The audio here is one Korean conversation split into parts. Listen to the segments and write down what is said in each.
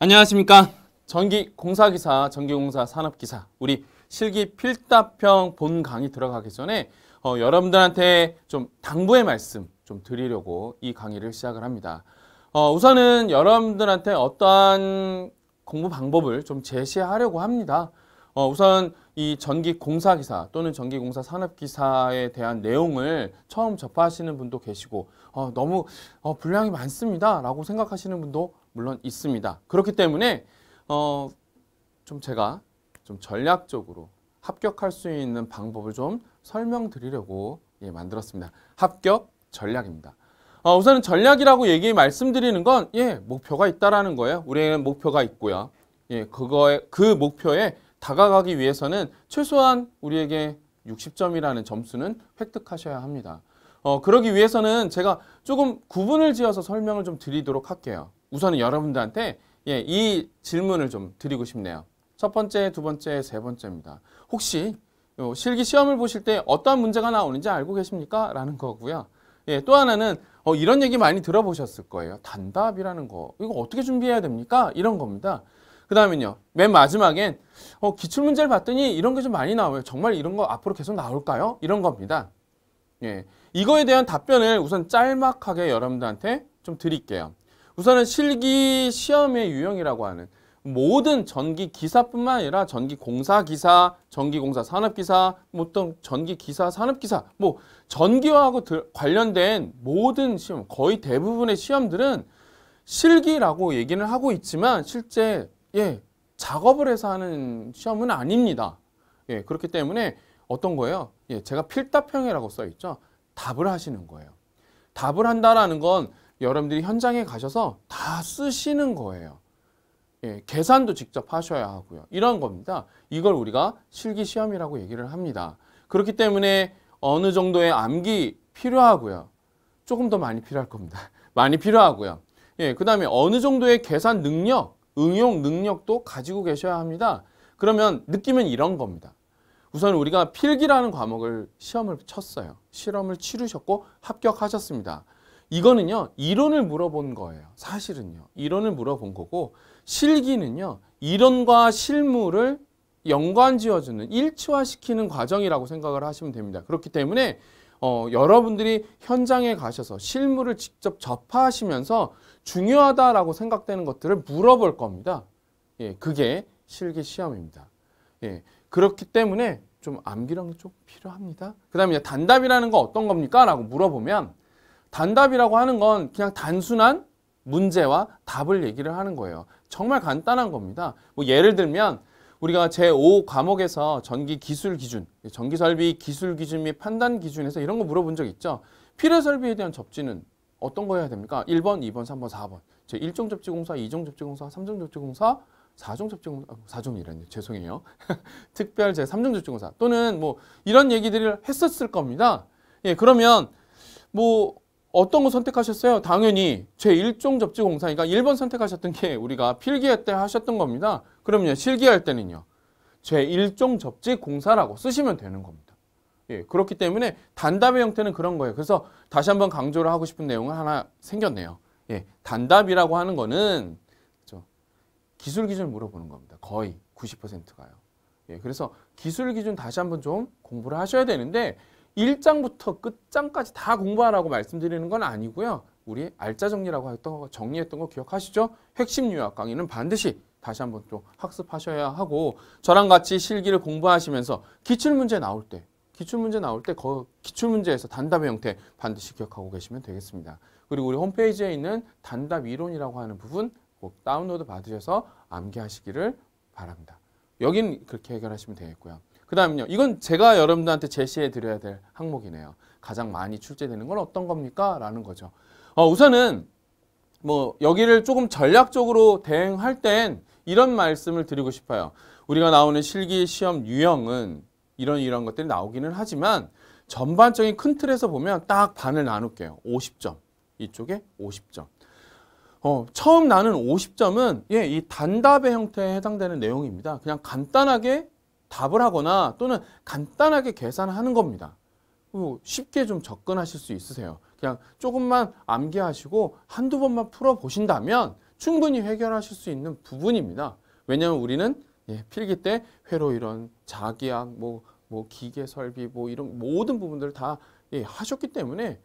안녕하십니까. 전기공사기사, 전기공사 산업기사 우리 실기 필답형 본 강의 들어가기 전에 어, 여러분들한테 좀 당부의 말씀 좀 드리려고 이 강의를 시작을 합니다. 어, 우선은 여러분들한테 어떠한 공부 방법을 좀 제시하려고 합니다. 어, 우선 이 전기공사기사 또는 전기공사 산업기사에 대한 내용을 처음 접하시는 분도 계시고 어, 너무 어, 분량이 많습니다 라고 생각하시는 분도 물론 있습니다. 그렇기 때문에 어, 좀 제가 좀 전략적으로 합격할 수 있는 방법을 좀 설명드리려고 예, 만들었습니다. 합격 전략입니다. 어, 우선은 전략이라고 얘기 말씀드리는 건 예, 목표가 있다라는 거예요. 우리는 에게 목표가 있고요. 예, 그거에 그 목표에 다가가기 위해서는 최소한 우리에게 60점이라는 점수는 획득하셔야 합니다. 어, 그러기 위해서는 제가 조금 구분을 지어서 설명을 좀 드리도록 할게요. 우선은 여러분들한테 예, 이 질문을 좀 드리고 싶네요. 첫 번째, 두 번째, 세 번째입니다. 혹시 실기 시험을 보실 때 어떠한 문제가 나오는지 알고 계십니까? 라는 거고요. 예, 또 하나는 어, 이런 얘기 많이 들어보셨을 거예요. 단답이라는 거. 이거 어떻게 준비해야 됩니까? 이런 겁니다. 그 다음은요. 맨 마지막엔 어, 기출문제를 봤더니 이런 게 좀 많이 나와요. 정말 이런 거 앞으로 계속 나올까요? 이런 겁니다. 예, 이거에 대한 답변을 우선 짤막하게 여러분들한테 좀 드릴게요. 우선은 실기 시험의 유형이라고 하는 모든 전기 기사뿐만 아니라 전기 공사 기사, 전기 공사 산업 기사, 뭐또 전기 기사, 산업 기사, 뭐 전기와하고 관련된 모든 시험, 거의 대부분의 시험들은 실기라고 얘기는 하고 있지만 실제 예 작업을 해서 하는 시험은 아닙니다. 예 그렇기 때문에 어떤 거예요? 예 제가 필답형이라고 써 있죠. 답을 하시는 거예요. 답을 한다라는 건 여러분들이 현장에 가셔서 다 쓰시는 거예요. 예, 계산도 직접 하셔야 하고요. 이런 겁니다. 이걸 우리가 실기시험이라고 얘기를 합니다. 그렇기 때문에 어느 정도의 암기 필요하고요. 조금 더 많이 필요할 겁니다. 많이 필요하고요. 예, 그 다음에 어느 정도의 계산 능력, 응용 능력도 가지고 계셔야 합니다. 그러면 느낌은 이런 겁니다. 우선 우리가 필기라는 과목을 시험을 쳤어요. 실험을 치르셨고 합격하셨습니다. 이거는요 이론을 물어본 거예요 사실은요 이론을 물어본 거고 실기는요 이론과 실물을 연관 지어주는 일치화시키는 과정이라고 생각을 하시면 됩니다 그렇기 때문에 어, 여러분들이 현장에 가셔서 실물을 직접 접하시면서 중요하다라고 생각되는 것들을 물어볼 겁니다 예, 그게 실기 시험입니다 예, 그렇기 때문에 좀 암기력이 좀 필요합니다 그 다음에 단답이라는 거 어떤 겁니까? 라고 물어보면 단답이라고 하는 건 그냥 단순한 문제와 답을 얘기를 하는 거예요. 정말 간단한 겁니다. 뭐 예를 들면 우리가 제 5과목에서 전기 기술 기준, 전기 설비 기술 기준 및 판단 기준에서 이런 거 물어본 적 있죠. 필요 설비에 대한 접지는 어떤 거 해야 됩니까? 1번, 2번, 3번, 4번. 제 1종 접지공사, 2종 접지공사, 3종 접지공사, 4종 접지공사, 4종이라니 아, 죄송해요. 특별 제 3종 접지공사 또는 뭐 이런 얘기들을 했었을 겁니다. 예, 그러면 뭐 어떤 거 선택하셨어요? 당연히 제1종 접지 공사니까 그러니까 1번 선택하셨던 게 우리가 필기할 때 하셨던 겁니다. 그럼요. 실기할 때는요. 제1종 접지 공사라고 쓰시면 되는 겁니다. 예, 그렇기 때문에 단답의 형태는 그런 거예요. 그래서 다시 한번 강조를 하고 싶은 내용은 하나 생겼네요. 예, 단답이라고 하는 거는 그렇죠? 기술 기준을 물어보는 겁니다. 거의 90%가요. 예, 그래서 기술 기준 다시 한번 좀 공부를 하셔야 되는데 1장부터 끝장까지 다 공부하라고 말씀드리는 건 아니고요. 우리 알짜 정리라고 했던 거 정리했던 거 기억하시죠? 핵심 요약 강의는 반드시 다시 한번 또 학습하셔야 하고 저랑 같이 실기를 공부하시면서 기출문제 나올 때 기출문제 나올 때그 기출문제에서 단답 형태 반드시 기억하고 계시면 되겠습니다. 그리고 우리 홈페이지에 있는 단답 이론이라고 하는 부분 꼭 다운로드 받으셔서 암기하시기를 바랍니다. 여긴 그렇게 해결하시면 되겠고요. 그 다음은요. 이건 제가 여러분들한테 제시해 드려야 될 항목이네요. 가장 많이 출제되는 건 어떤 겁니까? 라는 거죠. 어, 우선은 뭐 여기를 조금 전략적으로 대응할 땐 이런 말씀을 드리고 싶어요. 우리가 나오는 실기 시험 유형은 이런 이런 것들이 나오기는 하지만 전반적인 큰 틀에서 보면 딱 반을 나눌게요. 50점. 이쪽에 50점. 어, 처음 나는 50점은 예, 이 단답의 형태에 해당되는 내용입니다. 그냥 간단하게 답을 하거나 또는 간단하게 계산하는 겁니다. 뭐 쉽게 좀 접근하실 수 있으세요. 그냥 조금만 암기하시고 한두 번만 풀어보신다면 충분히 해결하실 수 있는 부분입니다. 왜냐하면 우리는 예, 필기 때 회로 이런 자기학, 뭐, 뭐 기계 설비, 뭐 이런 모든 부분들다 예, 하셨기 때문에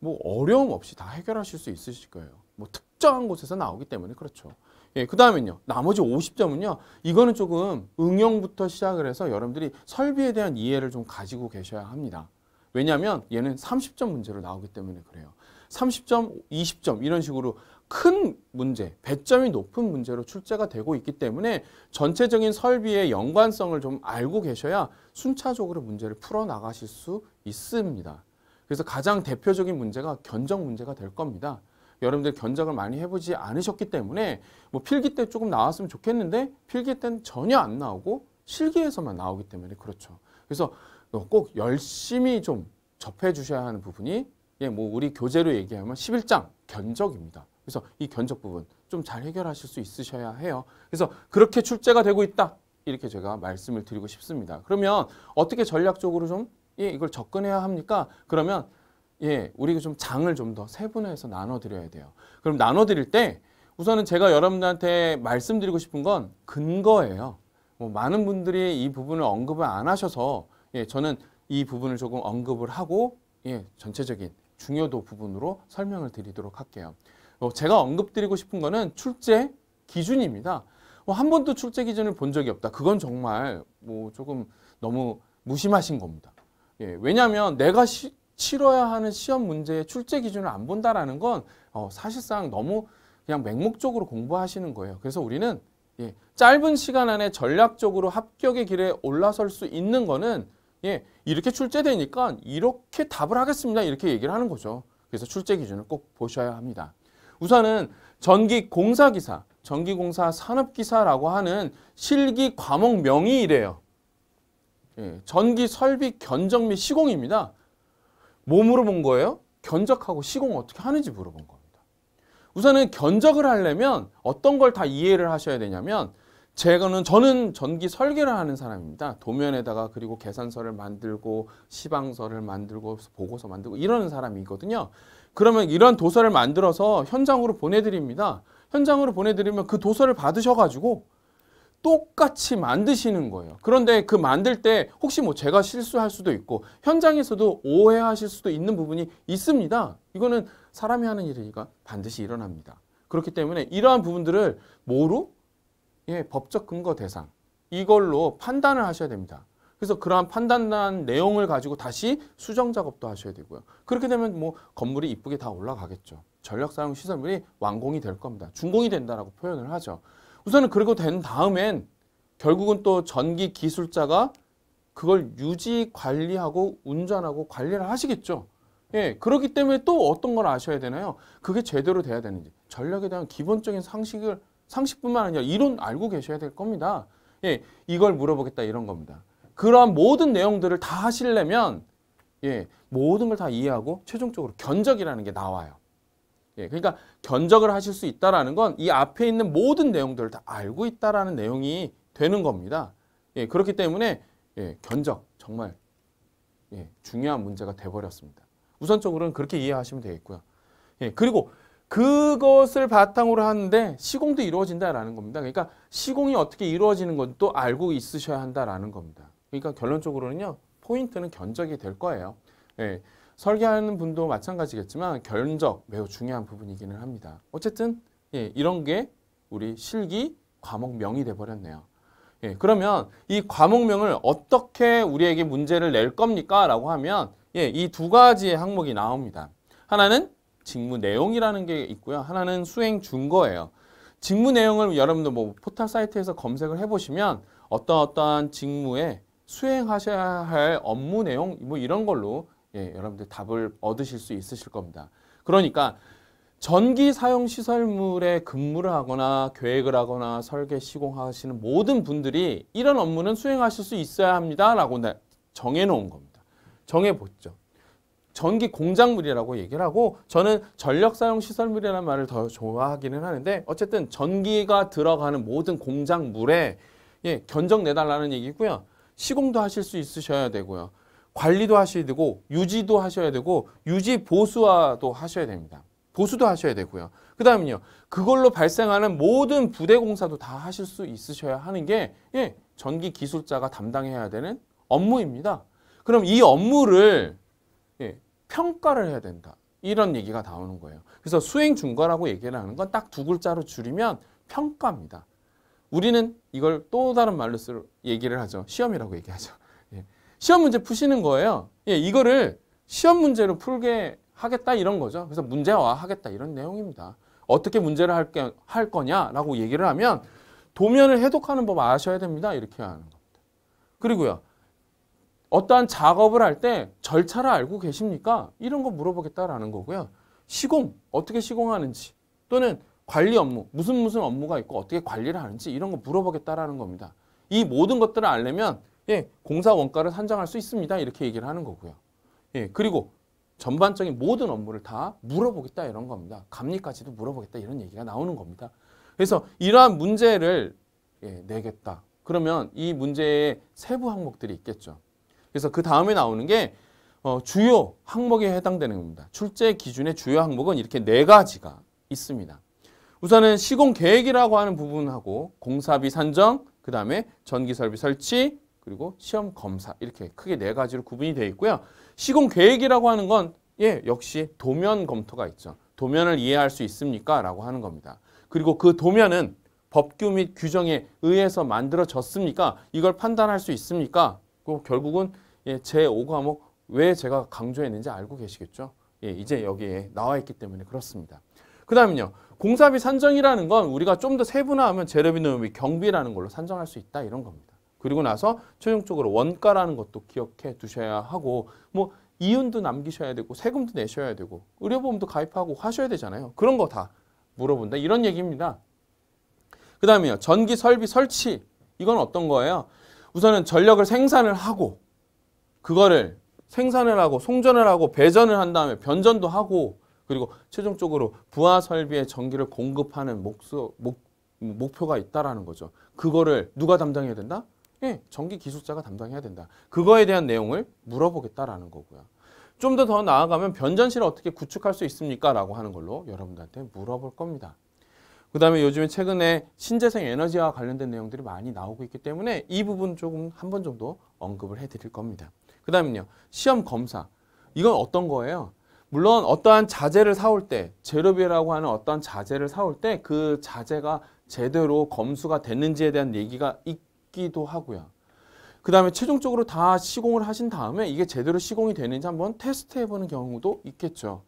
뭐 어려움 없이 다 해결하실 수 있으실 거예요. 뭐 특정한 곳에서 나오기 때문에 그렇죠. 예, 그 다음엔요. 나머지 50점은요. 이거는 조금 응용부터 시작을 해서 여러분들이 설비에 대한 이해를 좀 가지고 계셔야 합니다. 왜냐하면 얘는 30점 문제로 나오기 때문에 그래요. 30점, 20점 이런 식으로 큰 문제, 배점이 높은 문제로 출제가 되고 있기 때문에 전체적인 설비의 연관성을 좀 알고 계셔야 순차적으로 문제를 풀어나가실 수 있습니다. 그래서 가장 대표적인 문제가 견적 문제가 될 겁니다. 여러분들 견적을 많이 해보지 않으셨기 때문에 뭐 필기 때 조금 나왔으면 좋겠는데 필기 때는 전혀 안 나오고 실기에서만 나오기 때문에 그렇죠. 그래서 어, 꼭 열심히 좀 접해 주셔야 하는 부분이 예, 뭐 우리 교재로 얘기하면 11장 견적입니다. 그래서 이 견적 부분 좀 잘 해결하실 수 있으셔야 해요. 그래서 그렇게 출제가 되고 있다. 이렇게 제가 말씀을 드리고 싶습니다. 그러면 어떻게 전략적으로 좀 예, 이걸 접근해야 합니까? 그러면 예, 우리가 좀 장을 좀 더 세분화해서 나눠드려야 돼요. 그럼 나눠드릴 때 우선은 제가 여러분들한테 말씀드리고 싶은 건 근거예요. 뭐 많은 분들이 이 부분을 언급을 안 하셔서 예, 저는 이 부분을 조금 언급을 하고 예, 전체적인 중요도 부분으로 설명을 드리도록 할게요. 어, 제가 언급드리고 싶은 거는 출제 기준입니다. 뭐 한 번도 출제 기준을 본 적이 없다. 그건 정말 뭐 조금 너무 무심하신 겁니다. 예, 왜냐하면 내가 시, 치러야 하는 시험 문제의 출제 기준을 안 본다라는 건 어, 사실상 너무 그냥 맹목적으로 공부하시는 거예요. 그래서 우리는 예, 짧은 시간 안에 전략적으로 합격의 길에 올라설 수 있는 거는 예, 이렇게 출제되니까 이렇게 답을 하겠습니다. 이렇게 얘기를 하는 거죠. 그래서 출제 기준을 꼭 보셔야 합니다. 우선은 전기공사기사, 전기공사 산업기사라고 하는 실기 과목 명이 이래요. 예, 전기설비 견적 및 시공입니다. 몸으로 본 거예요? 견적하고 시공 어떻게 하는지 물어본 겁니다. 우선은 견적을 하려면 어떤 걸 다 이해를 하셔야 되냐면 제가는 저는 전기 설계를 하는 사람입니다. 도면에다가 그리고 계산서를 만들고 시방서를 만들고 보고서 만들고 이러는 사람이거든요. 그러면 이런 도서를 만들어서 현장으로 보내드립니다. 현장으로 보내드리면 그 도서를 받으셔가지고 똑같이 만드시는 거예요. 그런데 그 만들 때 혹시 뭐 제가 실수할 수도 있고 현장에서도 오해하실 수도 있는 부분이 있습니다. 이거는 사람이 하는 일이니까 반드시 일어납니다. 그렇기 때문에 이러한 부분들을 모로 예, 법적 근거 대상 이걸로 판단을 하셔야 됩니다. 그래서 그러한 판단난 내용을 가지고 다시 수정 작업도 하셔야 되고요. 그렇게 되면 뭐 건물이 이쁘게 다 올라가겠죠. 전력 사용 시설물이 완공이 될 겁니다. 준공이 된다라고 표현을 하죠. 우선은 그리고 된 다음엔 결국은 또 전기 기술자가 그걸 유지 관리하고 운전하고 관리를 하시겠죠. 예, 그렇기 때문에 또 어떤 걸 아셔야 되나요? 그게 제대로 돼야 되는지 전략에 대한 기본적인 상식을 상식뿐만 아니라 이론 알고 계셔야 될 겁니다. 예, 이걸 물어보겠다 이런 겁니다. 그러한 모든 내용들을 다 하시려면 예, 모든 걸 다 이해하고 최종적으로 견적이라는 게 나와요. 예, 그러니까 견적을 하실 수 있다라는 건 이 앞에 있는 모든 내용들을 다 알고 있다라는 내용이 되는 겁니다. 예, 그렇기 때문에 예, 견적 정말 예, 중요한 문제가 돼버렸습니다. 우선적으로는 그렇게 이해하시면 되겠고요. 예, 그리고 그것을 바탕으로 하는데 시공도 이루어진다라는 겁니다. 그러니까 시공이 어떻게 이루어지는 것도 알고 있으셔야 한다라는 겁니다. 그러니까 결론적으로는요. 포인트는 견적이 될 거예요. 예, 설계하는 분도 마찬가지겠지만 견적 매우 중요한 부분이기는 합니다. 어쨌든 예, 이런 게 우리 실기 과목명이 돼버렸네요. 예, 그러면 이 과목명을 어떻게 우리에게 문제를 낼 겁니까? 라고 하면 예, 이 두 가지의 항목이 나옵니다. 하나는 직무 내용이라는 게 있고요. 하나는 수행 준거예요. 직무 내용을 여러분들 뭐 포털 사이트에서 검색을 해보시면 어떠어떠한 직무에 수행하셔야 할 업무 내용 뭐 이런 걸로 예, 여러분들 답을 얻으실 수 있으실 겁니다. 그러니까 전기 사용 시설물에 근무를 하거나 계획을 하거나 설계 시공하시는 모든 분들이 이런 업무는 수행하실 수 있어야 합니다라고 정해놓은 겁니다. 정해보죠. 전기 공작물이라고 얘기를 하고 저는 전력 사용 시설물이라는 말을 더 좋아하기는 하는데 어쨌든 전기가 들어가는 모든 공작물에 예, 견적 내달라는 얘기고요. 시공도 하실 수 있으셔야 되고요. 관리도 하셔야 되고 유지도 하셔야 되고 유지 보수화도 하셔야 됩니다. 보수도 하셔야 되고요. 그 다음은요. 그걸로 발생하는 모든 부대 공사도 다 하실 수 있으셔야 하는 게 예, 전기 기술자가 담당해야 되는 업무입니다. 그럼 이 업무를 예, 평가를 해야 된다. 이런 얘기가 나오는 거예요. 그래서 수행 중과라고 얘기를 하는 건 딱 두 글자로 줄이면 평가입니다. 우리는 이걸 또 다른 말로 쓸 얘기를 하죠. 시험이라고 얘기하죠. 시험 문제 푸시는 거예요. 예, 이거를 시험 문제로 풀게 하겠다 이런 거죠. 그래서 문제화 하겠다 이런 내용입니다. 어떻게 문제를 할, 게, 할 거냐라고 얘기를 하면 도면을 해독하는 법 아셔야 됩니다. 이렇게 하는 겁니다. 그리고요. 어떠한 작업을 할 때 절차를 알고 계십니까? 이런 거 물어보겠다라는 거고요. 시공, 어떻게 시공하는지 또는 관리 업무, 무슨 무슨 업무가 있고 어떻게 관리를 하는지 이런 거 물어보겠다라는 겁니다. 이 모든 것들을 알려면 예, 공사 원가를 산정할 수 있습니다. 이렇게 얘기를 하는 거고요. 예, 그리고 전반적인 모든 업무를 다 물어보겠다 이런 겁니다. 감리까지도 물어보겠다 이런 얘기가 나오는 겁니다. 그래서 이러한 문제를 예, 내겠다. 그러면 이 문제의 세부 항목들이 있겠죠. 그래서 그 다음에 나오는 게 어, 주요 항목에 해당되는 겁니다. 출제 기준의 주요 항목은 이렇게 네 가지가 있습니다. 우선은 시공 계획이라고 하는 부분하고 공사비 산정, 그 다음에 전기설비 설치, 그리고 시험 검사 이렇게 크게 네 가지로 구분이 되어 있고요. 시공 계획이라고 하는 건 예, 역시 도면 검토가 있죠. 도면을 이해할 수 있습니까? 라고 하는 겁니다. 그리고 그 도면은 법규 및 규정에 의해서 만들어졌습니까? 이걸 판단할 수 있습니까? 결국은 예, 제5과목 왜 제가 강조했는지 알고 계시겠죠? 예, 이제 여기에 나와 있기 때문에 그렇습니다. 그 다음은요. 공사비 산정이라는 건 우리가 좀 더 세분화하면 재료비 노비 경비라는 걸로 산정할 수 있다 이런 겁니다. 그리고 나서 최종적으로 원가라는 것도 기억해 두셔야 하고 뭐 이윤도 남기셔야 되고 세금도 내셔야 되고 의료보험도 가입하고 하셔야 되잖아요. 그런 거 다 물어본다. 이런 얘기입니다. 그 다음에요. 전기 설비 설치 이건 어떤 거예요? 우선은 전력을 생산을 하고 그거를 생산을 하고 송전을 하고 배전을 한 다음에 변전도 하고 그리고 최종적으로 부하 설비에 전기를 공급하는 목수, 목, 목표가 있다라는 거죠. 그거를 누가 담당해야 된다? 전기 기술자가 담당해야 된다. 그거에 대한 내용을 물어보겠다라는 거고요. 좀 더 더 나아가면 변전실을 어떻게 구축할 수 있습니까? 라고 하는 걸로 여러분들한테 물어볼 겁니다. 그 다음에 요즘에 최근에 신재생 에너지와 관련된 내용들이 많이 나오고 있기 때문에 이 부분 조금 한 번 정도 언급을 해드릴 겁니다. 그 다음은요. 시험 검사. 이건 어떤 거예요? 물론 어떠한 자재를 사올 때 재료비라고 하는 어떠한 자재를 사올 때 그 자재가 제대로 검수가 됐는지에 대한 얘기가 있, 싶기도 하고요. 그 다음에 최종적으로 다 시공을 하신 다음에 이게 제대로 시공이 되는지 한번 테스트해보는 경우도 있겠죠.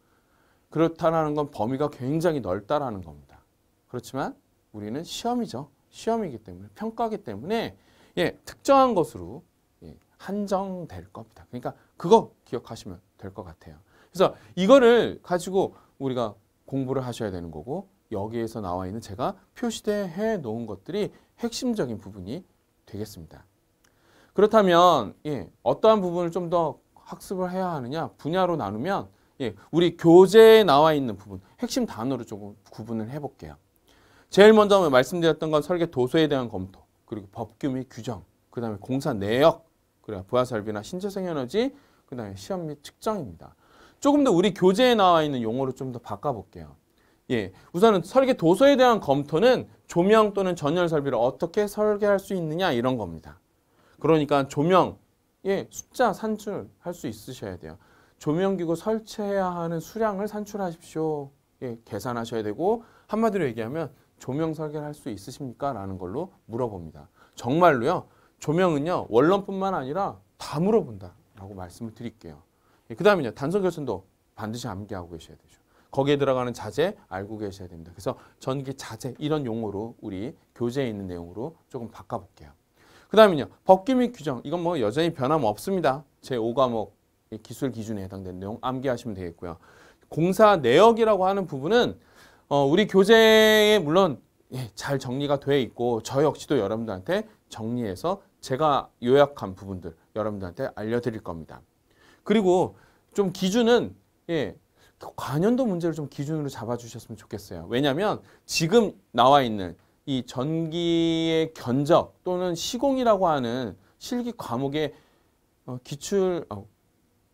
그렇다는 건 범위가 굉장히 넓다라는 겁니다. 그렇지만 우리는 시험이죠. 시험이기 때문에 평가기 때문에 예, 특정한 것으로 예, 한정될 겁니다. 그러니까 그거 기억하시면 될 것 같아요. 그래서 이거를 가지고 우리가 공부를 하셔야 되는 거고 여기에서 나와 있는 제가 표시해 놓은 것들이 핵심적인 부분이 되겠습니다. 그렇다면 예, 어떠한 부분을 좀 더 학습을 해야 하느냐 분야로 나누면 예, 우리 교재에 나와 있는 부분 핵심 단어로 조금 구분을 해볼게요. 제일 먼저 말씀드렸던 건 설계 도서에 대한 검토 그리고 법규 및 규정 그 다음에 공사 내역 그래 부하설비나 신재생 에너지 그 다음에 시험 및 측정입니다. 조금 더 우리 교재에 나와 있는 용어로 좀 더 바꿔볼게요. 예, 우선은 설계 도서에 대한 검토는 조명 또는 전열 설비를 어떻게 설계할 수 있느냐 이런 겁니다. 그러니까 조명, 예, 숫자 산출할 수 있으셔야 돼요. 조명기구 설치해야 하는 수량을 산출하십시오. 예, 계산하셔야 되고 한마디로 얘기하면 조명 설계를 할 수 있으십니까? 라는 걸로 물어봅니다. 정말로요. 조명은요. 원론뿐만 아니라 다 물어본다. 라고 말씀을 드릴게요. 예, 그 다음에요. 단선 결선도 반드시 암기하고 계셔야 되죠. 거기에 들어가는 자재 알고 계셔야 됩니다. 그래서 전기 자재 이런 용어로 우리 교재에 있는 내용으로 조금 바꿔볼게요. 그 다음은요. 법규 및 규정. 이건 뭐 여전히 변함없습니다. 제5과목 기술 기준에 해당되는 내용 암기하시면 되겠고요. 공사 내역이라고 하는 부분은 어, 우리 교재에 물론 예, 잘 정리가 돼 있고 저 역시도 여러분들한테 정리해서 제가 요약한 부분들 여러분들한테 알려드릴 겁니다. 그리고 좀 기준은 예, 관연도 문제를 좀 기준으로 잡아주셨으면 좋겠어요. 왜냐하면 지금 나와 있는 이 전기의 견적 또는 시공이라고 하는 실기 과목의 어, 기출 어,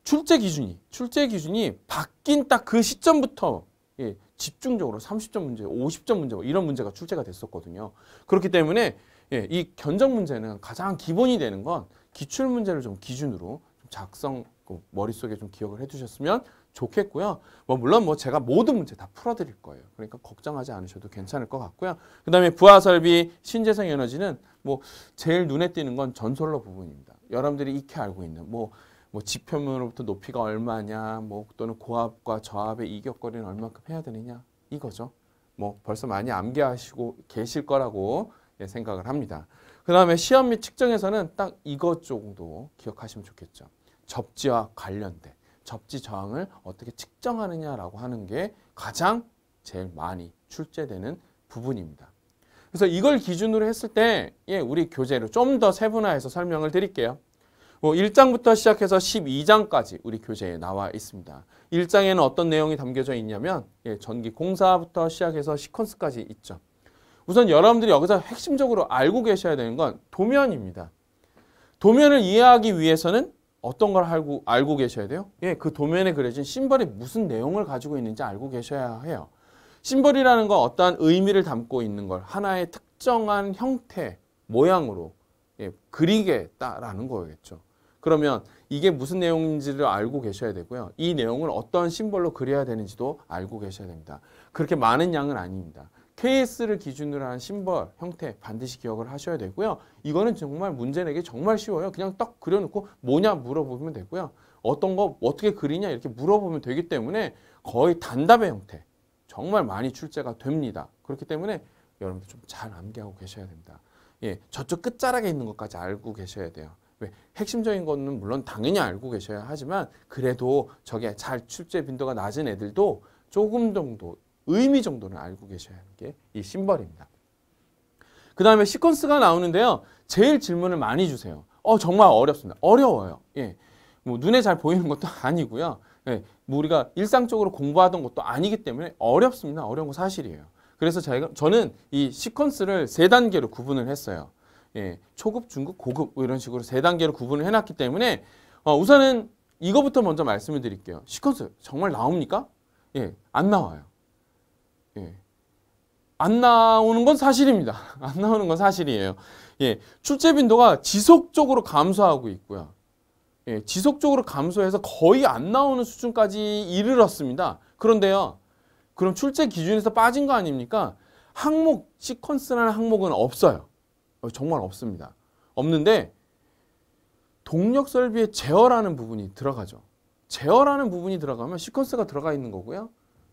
출제 기준이 출제 기준이 바뀐 딱 그 시점부터 예, 집중적으로 30점 문제, 50점 문제 뭐 이런 문제가 출제가 됐었거든요. 그렇기 때문에 예, 이 견적 문제는 가장 기본이 되는 건 기출 문제를 좀 기준으로 좀 작성 그 머릿속에 좀 기억을 해두셨으면 좋겠고요. 뭐 물론 뭐 제가 모든 문제 다 풀어드릴 거예요. 그러니까 걱정하지 않으셔도 괜찮을 것 같고요. 그 다음에 부하설비, 신재생 에너지는 뭐 제일 눈에 띄는 건 전솔러 부분입니다. 여러분들이 익히 알고 있는 뭐, 뭐 지표면으로부터 높이가 얼마냐, 뭐 또는 고압과 저압의 이격거리는 얼마큼 해야 되느냐 이거죠. 뭐 벌써 많이 암기하시고 계실 거라고 예, 생각을 합니다. 그 다음에 시험 및 측정에서는 딱 이것 정도 기억하시면 좋겠죠. 접지와 관련된 접지 저항을 어떻게 측정하느냐라고 하는 게 가장 제일 많이 출제되는 부분입니다. 그래서 이걸 기준으로 했을 때 예, 우리 교재를 좀더 세분화해서 설명을 드릴게요. 뭐 1장부터 시작해서 12장까지 우리 교재에 나와 있습니다. 1장에는 어떤 내용이 담겨져 있냐면 예, 전기 공사부터 시작해서 시퀀스까지 있죠. 우선 여러분들이 여기서 핵심적으로 알고 계셔야 되는 건 도면입니다. 도면을 이해하기 위해서는 어떤 걸 알고, 알고 계셔야 돼요? 예, 그 도면에 그려진 심벌이 무슨 내용을 가지고 있는지 알고 계셔야 해요. 심벌이라는 건 어떠한 의미를 담고 있는 걸 하나의 특정한 형태, 모양으로 예, 그리겠다라는 거겠죠. 그러면 이게 무슨 내용인지를 알고 계셔야 되고요. 이 내용을 어떤 심벌로 그려야 되는지도 알고 계셔야 됩니다. 그렇게 많은 양은 아닙니다. 케이스를 기준으로 한 심벌 형태 반드시 기억을 하셔야 되고요. 이거는 정말 문제 내기 정말 쉬워요. 그냥 딱 그려놓고 뭐냐 물어보면 되고요. 어떤 거 어떻게 그리냐 이렇게 물어보면 되기 때문에 거의 단답의 형태 정말 많이 출제가 됩니다. 그렇기 때문에 여러분들 좀 잘 암기하고 계셔야 됩니다. 예, 저쪽 끝자락에 있는 것까지 알고 계셔야 돼요. 왜 핵심적인 거는 물론 당연히 알고 계셔야 하지만 그래도 저게 잘 출제 빈도가 낮은 애들도 조금 정도 의미 정도는 알고 계셔야 하는 게 이 심벌입니다. 그 다음에 시퀀스가 나오는데요. 제일 질문을 많이 주세요. 어 정말 어렵습니다. 어려워요. 예. 뭐 눈에 잘 보이는 것도 아니고요. 예. 뭐 우리가 일상적으로 공부하던 것도 아니기 때문에 어렵습니다. 어려운 거 사실이에요. 그래서 제가 저는 이 시퀀스를 세 단계로 구분을 했어요. 예. 초급, 중급, 고급 뭐 이런 식으로 세 단계로 구분을 해놨기 때문에 어, 우선은 이거부터 먼저 말씀을 드릴게요. 시퀀스 정말 나옵니까? 예, 안 나와요. 예. 안 나오는 건 사실입니다. 안 나오는 건 사실이에요. 예, 출제 빈도가 지속적으로 감소하고 있고요. 예, 지속적으로 감소해서 거의 안 나오는 수준까지 이르렀습니다. 그런데요, 그럼 출제 기준에서 빠진 거 아닙니까? 항목, 시퀀스라는 항목은 없어요. 어, 정말 없습니다. 없는데 동력 설비에 제어라는 부분이 들어가죠. 제어라는 부분이 들어가면 시퀀스가 들어가 있는 거고요.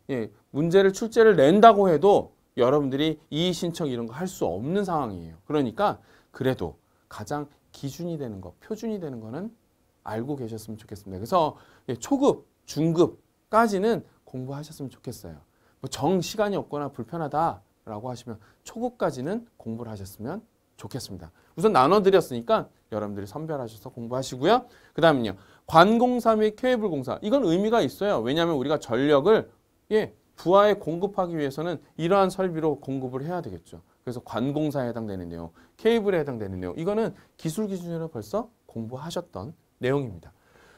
예, 문제를 출제를 낸다고 해도 여러분들이 이의신청 이런 거 할 수 없는 상황이에요. 그러니까 그래도 가장 기준이 되는 거, 표준이 되는 거는 알고 계셨으면 좋겠습니다. 그래서 예, 초급, 중급까지는 공부하셨으면 좋겠어요. 뭐 정 시간이 없거나 불편하다라고 하시면 초급까지는 공부를 하셨으면 좋겠습니다. 우선 나눠드렸으니까 여러분들이 선별하셔서 공부하시고요. 그 다음은요. 관공사 및 케이블공사. 이건 의미가 있어요. 왜냐하면 우리가 전력을 예, 부하에 공급하기 위해서는 이러한 설비로 공급을 해야 되겠죠. 그래서 관공사에 해당되는 내용, 케이블에 해당되는 내용. 이거는 기술 기준으로 벌써 공부하셨던 내용입니다.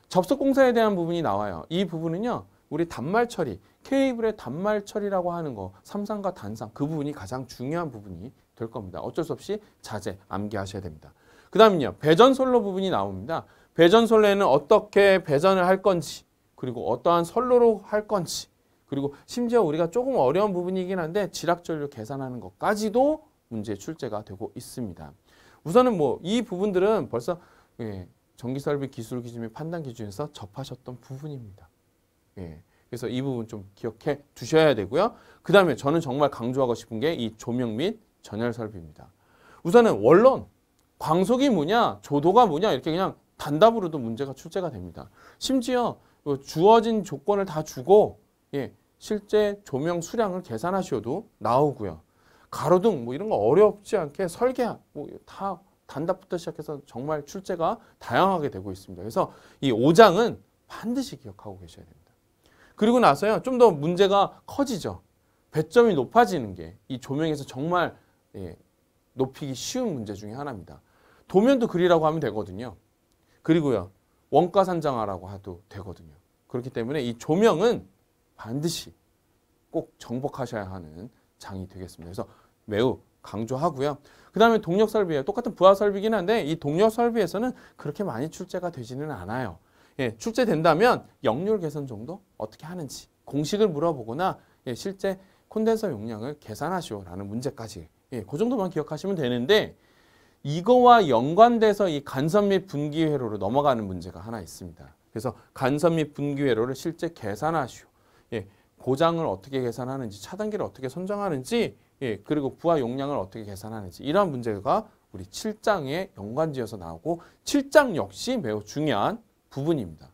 접속공사에 대한 부분이 나와요. 이 부분은요. 우리 단말 처리, 케이블의 단말 처리라고 하는 거, 삼상과 단상 그 부분이 가장 중요한 부분이 될 겁니다. 어쩔 수 없이 자제, 암기하셔야 됩니다. 그 다음은요. 배전솔로 부분이 나옵니다. 배전솔로에는 어떻게 배전을 할 건지 그리고 어떠한 선로로 할 건지 그리고 심지어 우리가 조금 어려운 부분이긴 한데 지락전류 계산하는 것까지도 문제 출제가 되고 있습니다. 우선은 뭐 이 부분들은 벌써 예, 전기설비 기술 기준및 판단 기준에서 접하셨던 부분입니다. 예. 그래서 이 부분 좀 기억해 두셔야 되고요. 그 다음에 저는 정말 강조하고 싶은 게 이 조명 및 전열 설비입니다. 우선은 원론, 광속이 뭐냐, 조도가 뭐냐 이렇게 그냥 단답으로도 문제가 출제가 됩니다. 심지어 뭐 주어진 조건을 다 주고 예, 실제 조명 수량을 계산하셔도 나오고요. 가로등 뭐 이런 거 어렵지 않게 설계 뭐다 단답부터 시작해서 정말 출제가 다양하게 되고 있습니다. 그래서 이 5장은 반드시 기억하고 계셔야 됩니다. 그리고 나서요. 좀 더 문제가 커지죠. 배점이 높아지는 게 이 조명에서 정말 예, 높이기 쉬운 문제 중에 하나입니다. 도면도 그리라고 하면 되거든요. 그리고요. 원가산정하라고 하도 되거든요. 그렇기 때문에 이 조명은 반드시 꼭 정복하셔야 하는 장이 되겠습니다. 그래서 매우 강조하고요. 그 다음에 동력설비예요. 똑같은 부하설비긴 한데 이 동력설비에서는 그렇게 많이 출제가 되지는 않아요. 예, 출제된다면 역률 개선 정도 어떻게 하는지 공식을 물어보거나 예, 실제 콘덴서 용량을 계산하시오라는 문제까지 예, 그 정도만 기억하시면 되는데 이거와 연관돼서 이간섭및 분기 회로로 넘어가는 문제가 하나 있습니다. 그래서 간섭및 분기 회로를 실제 계산하시오. 보장을 어떻게 계산하는지, 차단기를 어떻게 선정하는지, 예, 그리고 부하 용량을 어떻게 계산하는지 이러한 문제가 우리 7장에 연관지어서 나오고 7장 역시 매우 중요한 부분입니다.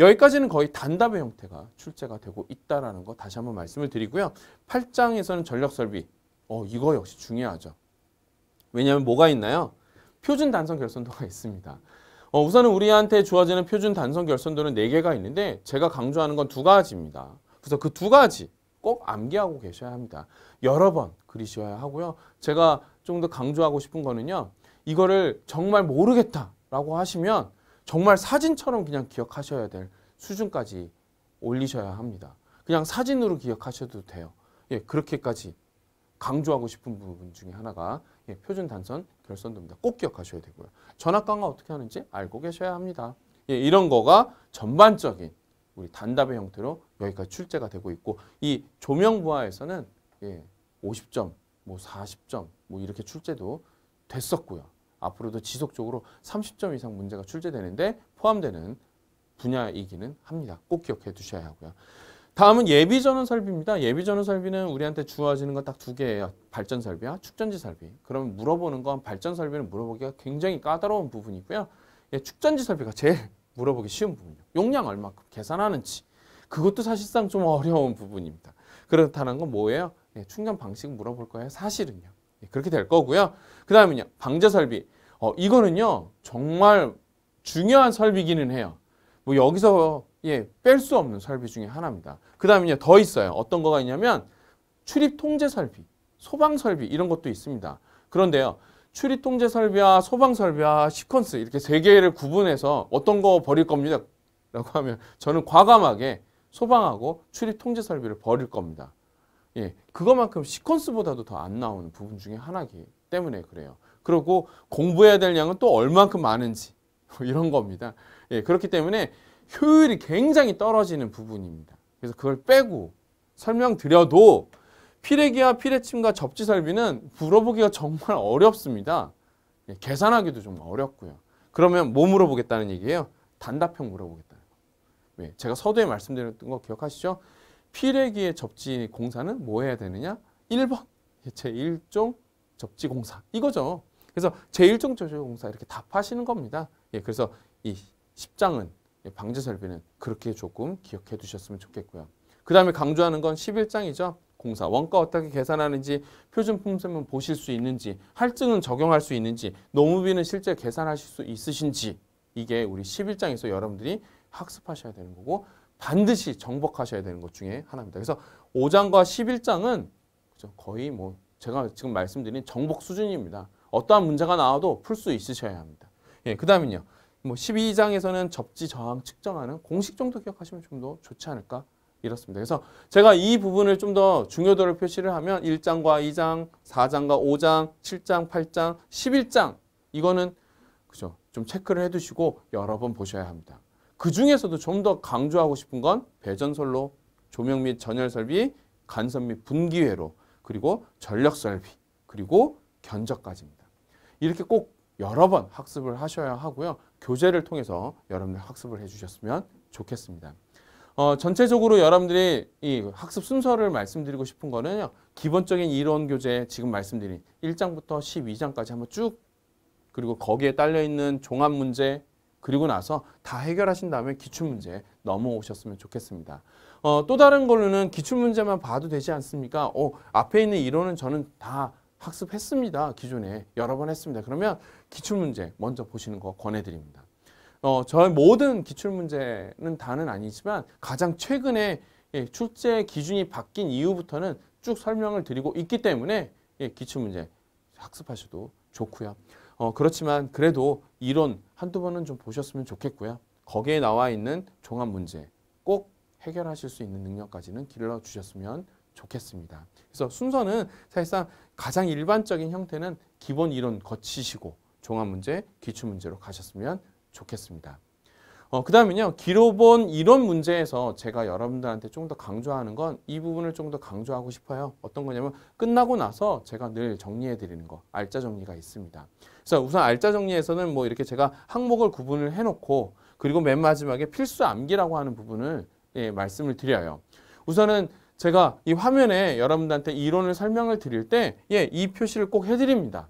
여기까지는 거의 단답의 형태가 출제가 되고 있다는 거 다시 한번 말씀을 드리고요. 8장에서는 전력설비, 어, 이거 역시 중요하죠. 왜냐하면 뭐가 있나요? 표준 단성 결선도가 있습니다. 어, 우선은 우리한테 주어지는 표준 단성 결선도는 4개가 있는데 제가 강조하는 건 두 가지입니다. 그래서 그 두 가지 꼭 암기하고 계셔야 합니다. 여러 번 그리셔야 하고요. 제가 좀 더 강조하고 싶은 거는요. 이거를 정말 모르겠다라고 하시면 정말 사진처럼 그냥 기억하셔야 될 수준까지 올리셔야 합니다. 그냥 사진으로 기억하셔도 돼요. 예, 그렇게까지 강조하고 싶은 부분 중에 하나가 예, 표준 단선 결선도입니다. 꼭 기억하셔야 되고요. 전압강화 어떻게 하는지 알고 계셔야 합니다. 예, 이런 거가 전반적인 우리 단답의 형태로 여기까지 출제가 되고 있고 이 조명 부하에서는 예, 50점, 뭐 40점 뭐 이렇게 출제도 됐었고요. 앞으로도 지속적으로 30점 이상 문제가 출제되는데 포함되는 분야이기는 합니다. 꼭 기억해 두셔야 하고요. 다음은 예비전원 설비입니다. 예비전원 설비는 우리한테 주어지는 건 딱 두 개예요. 발전 설비와 축전지 설비. 그러면 물어보는 건 발전 설비는 물어보기가 굉장히 까다로운 부분이고요. 예, 축전지 설비가 제일 물어보기 쉬운 부분이요. 용량 얼마큼 계산하는지 그것도 사실상 좀 어려운 부분입니다. 그렇다는 건 뭐예요? 네, 충전 방식 물어볼 거예요. 사실은요. 예, 그렇게 될 거고요. 그 다음은요. 방제 설비. 어, 이거는요. 정말 중요한 설비기는 해요. 뭐 여기서 예, 뺄수 없는 설비 중에 하나입니다. 그 다음은요. 더 있어요. 어떤 거가 있냐면 출입 통제 설비, 소방 설비 이런 것도 있습니다. 그런데요. 출입통제 설비와 소방설비와 시퀀스 이렇게 세 개를 구분해서 어떤 거 버릴 겁니다. 라고 하면 저는 과감하게 소방하고 출입통제 설비를 버릴 겁니다. 예, 그것만큼 시퀀스보다도 더 안 나오는 부분 중에 하나기 때문에 그래요. 그리고 공부해야 될 양은 또 얼만큼 많은지 뭐 이런 겁니다. 예, 그렇기 때문에 효율이 굉장히 떨어지는 부분입니다. 그래서 그걸 빼고 설명드려도 피레기와 피레침과 접지설비는 물어보기가 정말 어렵습니다. 예, 계산하기도 좀 어렵고요. 그러면 뭐 물어보겠다는 얘기예요? 단답형 물어보겠다는 거. 왜? 예, 제가 서두에 말씀드렸던 거 기억하시죠? 피레기의 접지 공사는 뭐 해야 되느냐? 1번 예, 제1종 접지 공사 이거죠. 그래서 제1종 접지 공사 이렇게 답하시는 겁니다. 예, 그래서 이 10장은 방제 설비는 그렇게 조금 기억해 두셨으면 좋겠고요. 그 다음에 강조하는 건 11장이죠. 공사 원가 어떻게 계산하는지 표준 품셈은 보실 수 있는지 할증은 적용할 수 있는지 노무비는 실제 계산하실 수 있으신지 이게 우리 11장에서 여러분들이 학습하셔야 되는 거고 반드시 정복하셔야 되는 것 중에 하나입니다. 그래서 5장과 11장은 거의 뭐 제가 지금 말씀드린 정복 수준입니다. 어떠한 문제가 나와도 풀 수 있으셔야 합니다. 예, 그 다음은요. 뭐 12장에서는 접지 저항 측정하는 공식 정도 기억하시면 좀 더 좋지 않을까 이렇습니다. 그래서 제가 이 부분을 좀 더 중요도를 표시를 하면 1장과 2장, 4장과 5장, 7장, 8장, 11장 이거는 그죠? 좀 체크를 해 두시고 여러 번 보셔야 합니다. 그 중에서도 좀 더 강조하고 싶은 건 배전설로 조명 및 전열 설비, 간선 및 분기회로 그리고 전력 설비, 그리고 견적까지입니다. 이렇게 꼭 여러 번 학습을 하셔야 하고요. 교재를 통해서 여러분들 학습을 해 주셨으면 좋겠습니다. 어, 전체적으로 여러분들이 이 학습 순서를 말씀드리고 싶은 거는요. 기본적인 이론 교재 지금 말씀드린 1장부터 12장까지 한번 쭉 그리고 거기에 딸려 있는 종합 문제 그리고 나서 다 해결하신 다음에 기출 문제 넘어오셨으면 좋겠습니다. 어, 또 다른 걸로는 기출 문제만 봐도 되지 않습니까? 어, 앞에 있는 이론은 저는 다 학습했습니다. 기존에 여러 번 했습니다. 그러면 기출 문제 먼저 보시는 거 권해드립니다. 어, 저의 모든 기출문제는 다는 아니지만 가장 최근에 예, 출제 기준이 바뀐 이후부터는 쭉 설명을 드리고 있기 때문에 예, 기출문제 학습하셔도 좋고요. 어, 그렇지만 그래도 이론 한두 번은 좀 보셨으면 좋겠고요. 거기에 나와 있는 종합 문제 꼭 해결하실 수 있는 능력까지는 길러주셨으면 좋겠습니다. 그래서 순서는 사실상 가장 일반적인 형태는 기본 이론 거치시고 종합 문제, 기출 문제로 가셨으면 좋겠습니다. 어, 그 다음은요. 기로본 이론 문제에서 제가 여러분들한테 좀 더 강조하는 건 이 부분을 좀 더 강조하고 싶어요. 어떤 거냐면 끝나고 나서 제가 늘 정리해드리는 거. 알짜 정리가 있습니다. 그래서 우선 알짜 정리에서는 뭐 이렇게 제가 항목을 구분을 해놓고 그리고 맨 마지막에 필수 암기라고 하는 부분을 예, 말씀을 드려요. 우선은 제가 이 화면에 여러분들한테 이론을 설명을 드릴 때 예, 이 표시를 꼭 해드립니다.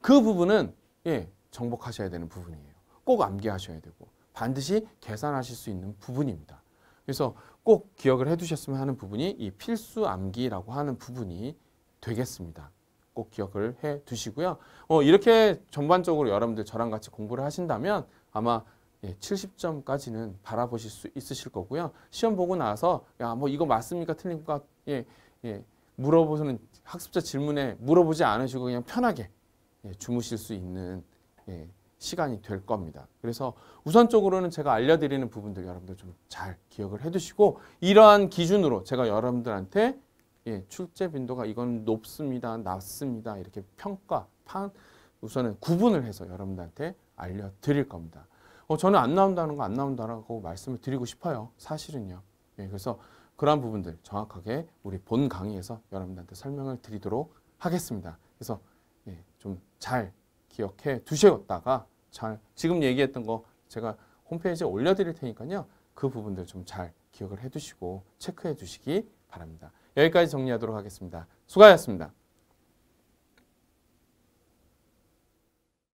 그 부분은 예, 정복하셔야 되는 부분이에요. 꼭 암기하셔야 되고 반드시 계산하실 수 있는 부분입니다. 그래서 꼭 기억을 해두셨으면 하는 부분이 이 필수 암기라고 하는 부분이 되겠습니다. 꼭 기억을 해두시고요. 어, 이렇게 전반적으로 여러분들 저랑 같이 공부를 하신다면 아마 예, 70점까지는 바라보실 수 있으실 거고요. 시험 보고 나서 야뭐 이거 맞습니까 틀린니까 예, 예, 물어보는 학습자 질문에 물어보지 않으시고 그냥 편하게 예, 주무실 수 있는 예, 시간이 될 겁니다. 그래서 우선적으로는 제가 알려드리는 부분들 여러분들 좀 잘 기억을 해두시고 이러한 기준으로 제가 여러분들한테 예, 출제 빈도가 이건 높습니다, 낮습니다 이렇게 평가, 판 우선은 구분을 해서 여러분들한테 알려드릴 겁니다. 어, 저는 안 나온다는 거 안 나온다라고 말씀을 드리고 싶어요. 사실은요. 예, 그래서 그러한 부분들 정확하게 우리 본 강의에서 여러분들한테 설명을 드리도록 하겠습니다. 그래서 예, 좀잘 기억해 두셨다가 잘 지금 얘기했던 거 제가 홈페이지에 올려드릴 테니까요. 그 부분들 좀 잘 기억을 해두시고 체크해 두시기 바랍니다. 여기까지 정리하도록 하겠습니다. 수고하셨습니다.